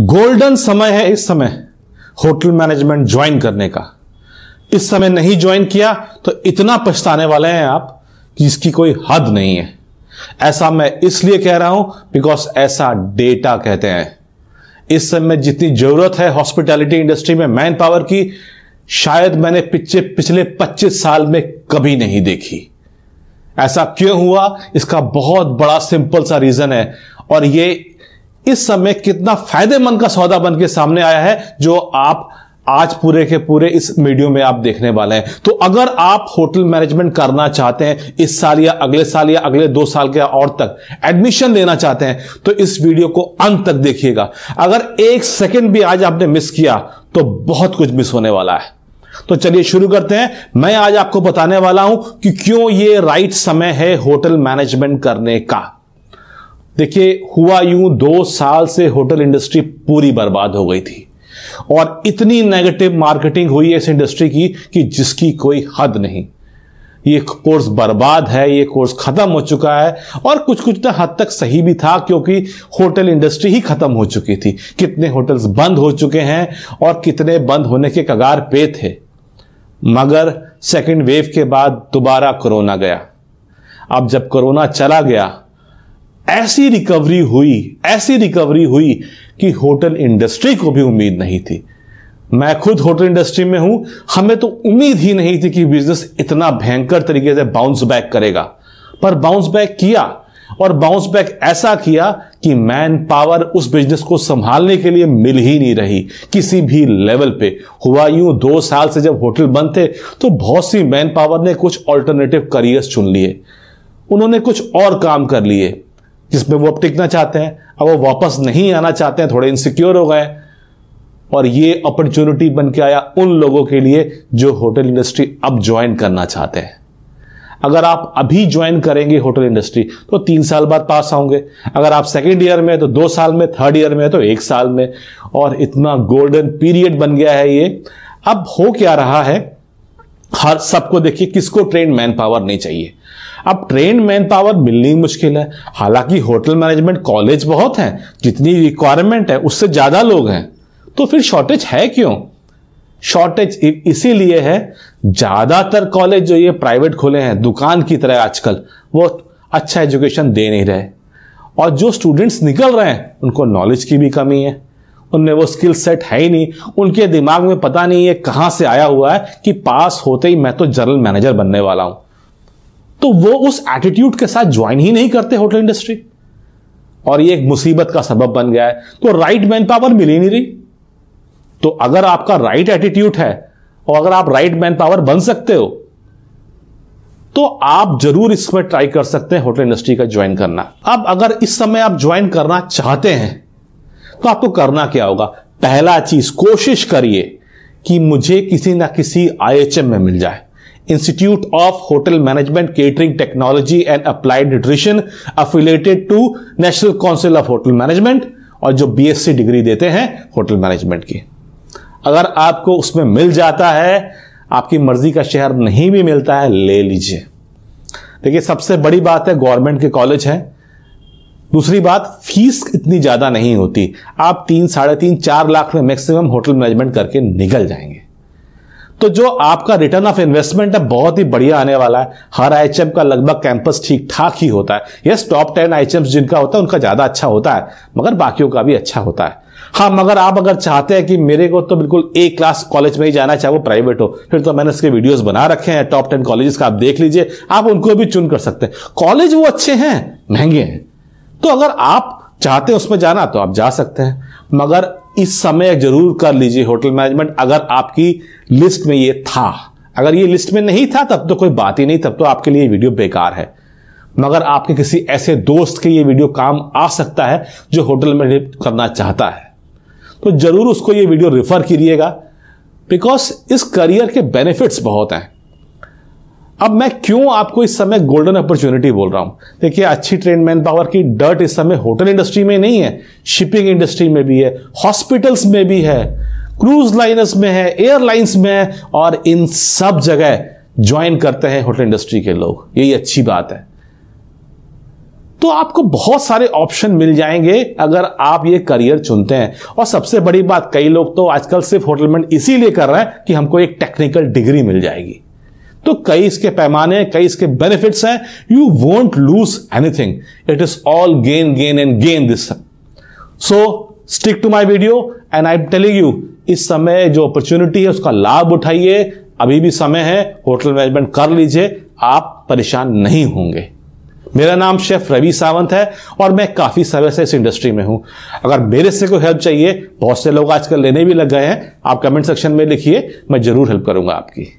golden समय है इस समय होटल मैनेजमेंट ज्वाइन करने का इस समय नहीं ज्वाइन किया तो इतना पछताने वाले हैं आप कि इसकी कोई हद नहीं है ऐसा मैं इसलिए कह रहा हूं बिकॉज ऐसा डेटा कहते हैं इस समय जितनी जरूरत है हॉस्पिटैलिटी इंडस्ट्री में मैन पावर की शायद मैंने पिछले पिछले 25 साल में कभी नहीं देखी ऐसा क्यों हुआ इसका बहुत बड़ा सिंपल सा रीजन है और ये इस समय कितना फायदेमंद का सौदा बन के सामने आया है जो आप आज पूरे के पूरे इस वीडियो में आप देखने वाले हैं तो अगर आप होटल मैनेजमेंट करना चाहते हैं इस साल या अगले साल या अगले दो साल के और तक एडमिशन लेना चाहते हैं तो इस वीडियो को अंत तक देखिएगा अगर एक सेकंड भी आज आपने मिस किया तो बहुत कुछ मिस होने वाला है तो चलिए शुरू करते हैं मैं आज आपको बताने वाला हूं कि क्यों ये राइट समय है होटल मैनेजमेंट करने का देखिए हुआ यूं दो साल से होटल इंडस्ट्री पूरी बर्बाद हो गई थी और इतनी नेगेटिव मार्केटिंग हुई है इस इंडस्ट्री की कि जिसकी कोई हद नहीं ये कोर्स बर्बाद है ये कोर्स खत्म हो चुका है और कुछ कुछ ना हद तक सही भी था क्योंकि होटल इंडस्ट्री ही खत्म हो चुकी थी कितने होटल्स बंद हो चुके हैं और कितने बंद होने के कगार पे थे मगर सेकेंड वेव के बाद दोबारा कोरोना गया अब जब कोरोना चला गया ऐसी रिकवरी हुई ऐसी रिकवरी हुई कि होटल इंडस्ट्री को भी उम्मीद नहीं थी मैं खुद होटल इंडस्ट्री में हूं हमें तो उम्मीद ही नहीं थी कि बिजनेस इतना भयंकर तरीके से बाउंस बैक करेगा पर बाउंस बैक किया और बाउंस बैक ऐसा किया कि मैन पावर उस बिजनेस को संभालने के लिए मिल ही नहीं रही किसी भी लेवल पे हुआ यूं दो साल से जब होटल बंद थे तो बहुत सी मैन पावर ने कुछ ऑल्टरनेटिव करियर्स चुन लिए उन्होंने कुछ और काम कर लिए जिसमें वो अब टिकना चाहते हैं अब वो वापस नहीं आना चाहते हैं थोड़े इनसिक्योर हो गए और ये अपॉर्चुनिटी बन के आया उन लोगों के लिए जो होटल इंडस्ट्री अब ज्वाइन करना चाहते हैं अगर आप अभी ज्वाइन करेंगे होटल इंडस्ट्री तो तीन साल बाद पास आओगे अगर आप सेकेंड ईयर में है तो दो साल में थर्ड ईयर में है तो एक साल में और इतना गोल्डन पीरियड बन गया है ये अब हो क्या रहा है हर सबको देखिए किसको ट्रेन मैन पावर नहीं चाहिए अब ट्रेन मैन पावर मिलनी मुश्किल है हालांकि होटल मैनेजमेंट कॉलेज बहुत हैं जितनी रिक्वायरमेंट है उससे ज़्यादा लोग हैं तो फिर शॉर्टेज है क्यों शॉर्टेज इसीलिए है ज़्यादातर कॉलेज जो ये प्राइवेट खुले हैं दुकान की तरह आजकल वो अच्छा एजुकेशन दे नहीं रहे और जो स्टूडेंट्स निकल रहे हैं उनको नॉलेज की भी कमी है उनमें वो स्किल सेट है ही नहीं उनके दिमाग में पता नहीं ये कहाँ से आया हुआ है कि पास होते ही मैं तो जनरल मैनेजर बनने वाला हूँ तो वो उस एटीट्यूड के साथ ज्वाइन ही नहीं करते होटल इंडस्ट्री और ये एक मुसीबत का सबब बन गया है तो राइट मैन पावर मिली नहीं रही तो अगर आपका राइट एटीट्यूड है और अगर आप राइट मैन पावर बन सकते हो तो आप जरूर इसमें ट्राई कर सकते हैं होटल इंडस्ट्री का ज्वाइन करना अब अगर इस समय आप ज्वाइन करना चाहते हैं तो आपको करना क्या होगा पहला चीज कोशिश करिए कि मुझे किसी ना किसी आई में मिल जाए institute of hotel management catering technology and applied nutrition affiliated to national council of hotel management और जो बीएससी डिग्री देते हैं होटल मैनेजमेंट की अगर आपको उसमें मिल जाता है आपकी मर्जी का शहर नहीं भी मिलता है ले लीजिए देखिए सबसे बड़ी बात है गवर्नमेंट के कॉलेज हैं दूसरी बात फीस इतनी ज़्यादा नहीं होती आप तीन साढ़े तीन चार लाख में मैक्सिमम होटल मैनेजमेंट करके निकल जाएंगे तो जो आपका रिटर्न ऑफ इन्वेस्टमेंट है बहुत ही बढ़िया आने वाला है हर आईएचएम का लगभग कैंपस ठीक ठाक ही होता है यस टॉप टेन आईएचएम जिनका होता है उनका ज्यादा अच्छा होता है मगर बाकियों का भी अच्छा होता है हाँ मगर आप अगर चाहते हैं कि मेरे को तो बिल्कुल ए क्लास कॉलेज में ही जाना है चाहे वो प्राइवेट हो फिर तो मैंने इसके वीडियोस बना रखे हैं टॉप टेन कॉलेजेस का आप देख लीजिए आप उनको भी चुन कर सकते हैं कॉलेज वो अच्छे हैं महंगे हैं तो अगर आप चाहते हैं उसमें जाना तो आप जा सकते हैं मगर इस समय जरूर कर लीजिए होटल मैनेजमेंट अगर आपकी लिस्ट में ये था अगर ये लिस्ट में नहीं था तब तो कोई बात ही नहीं तब तो आपके लिए वीडियो बेकार है मगर आपके किसी ऐसे दोस्त के ये वीडियो काम आ सकता है जो होटल में करना चाहता है तो जरूर उसको ये वीडियो रिफर करिएगा बिकॉज इस करियर के बेनिफिट्स बहुत हैं अब मैं क्यों आपको इस समय गोल्डन अपॉर्चुनिटी बोल रहा हूं देखिए अच्छी ट्रेन मैन पावर की डर्ट इस समय होटल इंडस्ट्री में नहीं है शिपिंग इंडस्ट्री में भी है हॉस्पिटल्स में भी है क्रूज लाइनर्स में है एयरलाइंस में है और इन सब जगह ज्वाइन करते हैं होटल इंडस्ट्री के लोग यही अच्छी बात है तो आपको बहुत सारे ऑप्शन मिल जाएंगे अगर आप ये करियर चुनते हैं और सबसे बड़ी बात कई लोग तो आजकल सिर्फ होटलमेंट इसीलिए कर रहे हैं कि हमको एक टेक्निकल डिग्री मिल जाएगी तो कई इसके पैमाने कई इसके बेनिफिट्स हैं you won't lose anything it is all gain gain and gain this so stick to my video and I am telling you इस समय जो अपॉर्चुनिटी है उसका लाभ उठाइए अभी भी समय है होटल मैनेजमेंट कर लीजिए आप परेशान नहीं होंगे मेरा नाम शेफ रवि सावंत है और मैं काफ़ी समय से इस इंडस्ट्री में हूं अगर मेरे से कोई हेल्प चाहिए बहुत से लोग आजकल लेने भी लग गए हैं आप कमेंट सेक्शन में लिखिए मैं ज़रूर हेल्प करूंगा आपकी